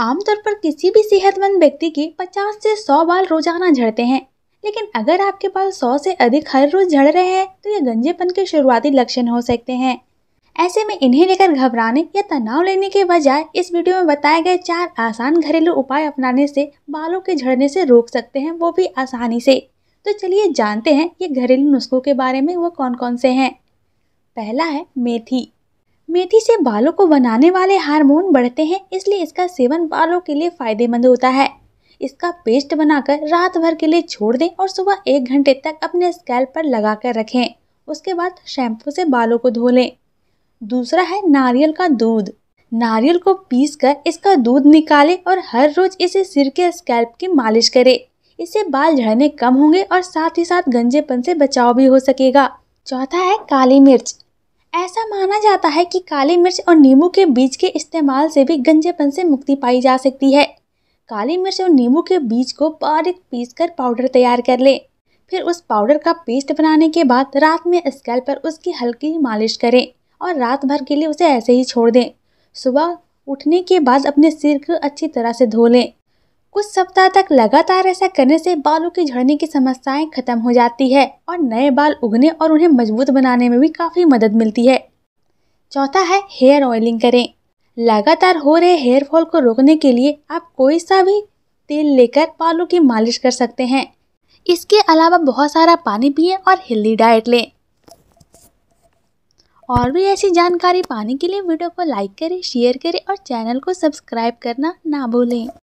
आमतौर पर किसी भी सेहतमंद व्यक्ति के 50 से 100 बाल रोजाना झड़ते हैं लेकिन अगर आपके बाल 100 से अधिक हर रोज झड़ रहे हैं तो ये गंजेपन के शुरुआती लक्षण हो सकते हैं ऐसे में इन्हें लेकर घबराने या तनाव लेने के बजाय इस वीडियो में बताए गए चार आसान घरेलू उपाय अपनाने से बालों के झड़ने से रोक सकते हैं वो भी आसानी से तो चलिए जानते हैं ये घरेलू नुस्खों के बारे में वो कौन कौन से हैं पहला है मेथी मेथी से बालों को बनाने वाले हार्मोन बढ़ते हैं इसलिए इसका सेवन बालों के लिए फायदेमंद होता है इसका पेस्ट बनाकर रात भर के लिए छोड़ दें और सुबह एक घंटे तक अपने स्कैल पर लगा कर रखें उसके बाद शैम्पू से बालों को धो लें दूसरा है नारियल का दूध नारियल को पीस कर इसका दूध निकालें और हर रोज इसे सिर के स्कैल्प की मालिश करें इससे बाल झड़ने कम होंगे और साथ ही साथ गंजेपन से बचाव भी हो सकेगा चौथा है काली मिर्च ऐसा माना जाता है कि काली मिर्च और नींबू के बीज के इस्तेमाल से भी गंजेपन से मुक्ति पाई जा सकती है काली मिर्च और नींबू के बीज को बारीक पीस कर पाउडर तैयार कर लें फिर उस पाउडर का पेस्ट बनाने के बाद रात में स्कैल पर उसकी हल्की मालिश करें और रात भर के लिए उसे ऐसे ही छोड़ दें सुबह उठने के बाद अपने सिर को अच्छी तरह से धो लें कुछ सप्ताह तक लगातार ऐसा करने से बालों की झड़ने की समस्याएं खत्म हो जाती है और नए बाल उगने और उन्हें मजबूत बनाने में भी काफ़ी मदद मिलती है चौथा है हेयर ऑयलिंग करें लगातार हो रहे हेयर फॉल को रोकने के लिए आप कोई सा भी तेल लेकर बालों की मालिश कर सकते हैं इसके अलावा बहुत सारा पानी पिए और हेल्दी डाइट लें और भी ऐसी जानकारी पाने के लिए वीडियो को लाइक करें शेयर करें और चैनल को सब्सक्राइब करना ना भूलें